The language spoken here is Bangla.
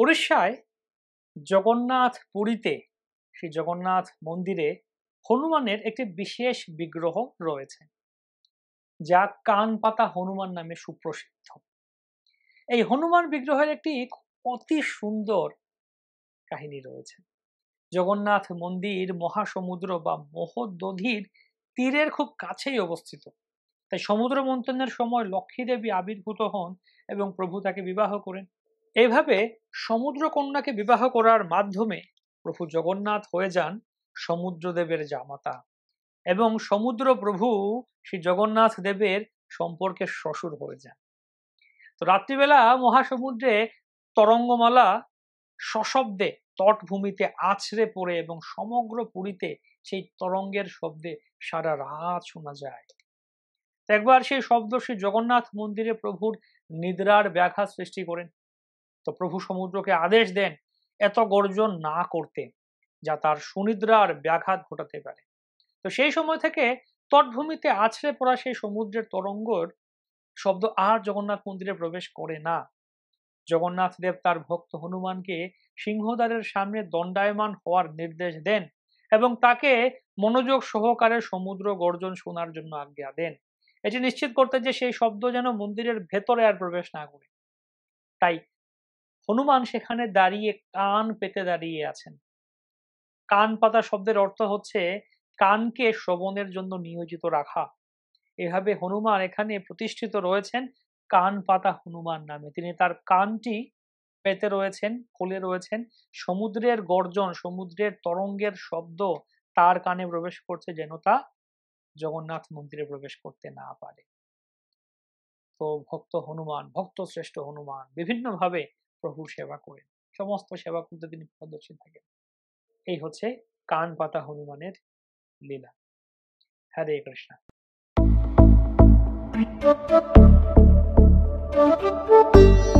উড়িষ্যায় জগন্নাথ পুরীতে সেই জগন্নাথ মন্দিরে হনুমানের একটি বিশেষ বিগ্রহ রয়েছে যা কান পাতা হনুমান নামে সুপ্রসিদ্ধ এই হনুমান বিগ্রহের একটি অতি সুন্দর কাহিনী রয়েছে জগন্নাথ মন্দির মহাসমুদ্র বা মহোদধির তীরের খুব কাছেই অবস্থিত তাই সমুদ্র মন্থনের সময় লক্ষ্মী দেবী আবির্ভূত হন এবং প্রভু তাকে বিবাহ করেন এভাবে সমুদ্রকন্যাকে বিবাহ করার মাধ্যমে প্রভু জগন্নাথ হয়ে যান সমুদ্রদেবের জামাতা এবং সমুদ্র প্রভু শ্রী জগন্নাথ দেবের সম্পর্কে শ্বশুর হয়ে যান তো রাত্রিবেলা মহাসমুদ্রে তরঙ্গমালা সশব্দে তটভূমিতে আছড়ে পড়ে এবং সমগ্র পুরীতে সেই তরঙ্গের শব্দে সারা রাত শোনা যায় একবার সেই শব্দ শ্রী জগন্নাথ মন্দিরে প্রভুর নিদ্রার ব্যাঘাত সৃষ্টি করেন তো প্রভু সমুদ্রকে আদেশ দেন এত গর্জন না করতে যা তার সুনিদ্রার ব্যাঘাত ঘটাতে পারে তো সেই সময় থেকে তটভূমিতে আছড়ে পড়া সেই সমুদ্রের তরঙ্গর শব্দ আর জগন্নাথ মন্দিরে প্রবেশ করে না জগন্নাথ দেব তার ভক্ত হনুমানকে সিংহদ্বারের সামনে দণ্ডায়মান হওয়ার নির্দেশ দেন এবং তাকে মনোযোগ সহকারে সমুদ্র গর্জন শোনার জন্য আজ্ঞা দেন এটি নিশ্চিত করতে যে সেই শব্দ যেন মন্দিরের ভেতরে আর প্রবেশ না করে তাই হনুমান সেখানে দাঁড়িয়ে কান পেতে দাঁড়িয়ে আছেন কান পাতা শব্দের অর্থ হচ্ছে কানকে শ্রবণের জন্য নিয়োজিত রাখা এভাবে হনুমান এখানে প্রতিষ্ঠিত রয়েছেন কান পাতা হনুমান নামে তিনি তার কানটি পেতে রয়েছেন খুলে রয়েছেন সমুদ্রের গর্জন সমুদ্রের তরঙ্গের শব্দ তার কানে প্রবেশ করছে যেন তা জগন্নাথ মন্দিরে প্রবেশ করতে না পারে তো ভক্ত হনুমান ভক্ত শ্রেষ্ঠ হনুমান বিভিন্নভাবে প্রভুর সেবা করেন সমস্ত সেবা করতে তিনি পারদর্শী থাকেন এই হচ্ছে কান পাতা হনুমানের লীলা হরে কৃষ্ণ Thank you.